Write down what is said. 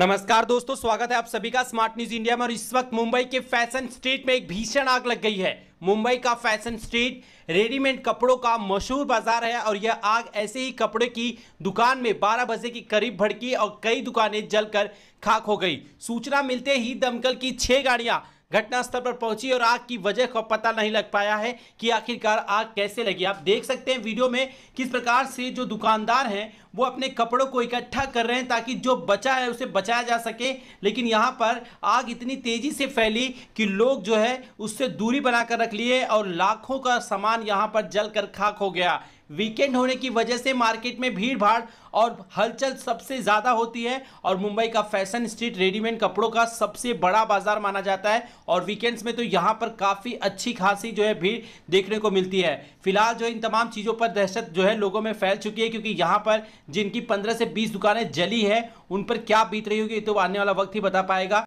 नमस्कार दोस्तों स्वागत है आप सभी का स्मार्ट न्यूज इंडिया में और इस वक्त मुंबई के फैशन स्ट्रीट में एक भीषण आग लग गई है मुंबई का फैशन स्ट्रीट रेडीमेड कपड़ों का मशहूर बाजार है और यह आग ऐसे ही कपड़े की दुकान में 12 बजे के करीब भड़की और कई दुकानें जलकर खाक हो गई सूचना मिलते ही दमकल की छह गाड़ियां घटनास्थल पर पहुंची और आग की वजह का पता नहीं लग पाया है कि आखिरकार आग कैसे लगी आप देख सकते हैं वीडियो में किस प्रकार से जो दुकानदार हैं वो अपने कपड़ों को इकट्ठा कर रहे हैं ताकि जो बचा है उसे बचाया जा सके लेकिन यहाँ पर आग इतनी तेज़ी से फैली कि लोग जो है उससे दूरी बनाकर रख लिए और लाखों का सामान यहाँ पर जल कर खाक हो गया वीकेंड होने की वजह से मार्केट में भीड़ भाड़ और हलचल सबसे ज़्यादा होती है और मुंबई का फैशन स्ट्रीट रेडीमेड कपड़ों का सबसे बड़ा बाजार माना जाता है और वीकेंड्स में तो यहाँ पर काफ़ी अच्छी खासी जो है भीड़ देखने को मिलती है फिलहाल जो इन तमाम चीज़ों पर दहशत जो है लोगों में फैल चुकी है क्योंकि यहाँ पर जिनकी पंद्रह से बीस दुकानें जली है उन पर क्या बीत रही होगी तो आने वाला वक्त ही बता पाएगा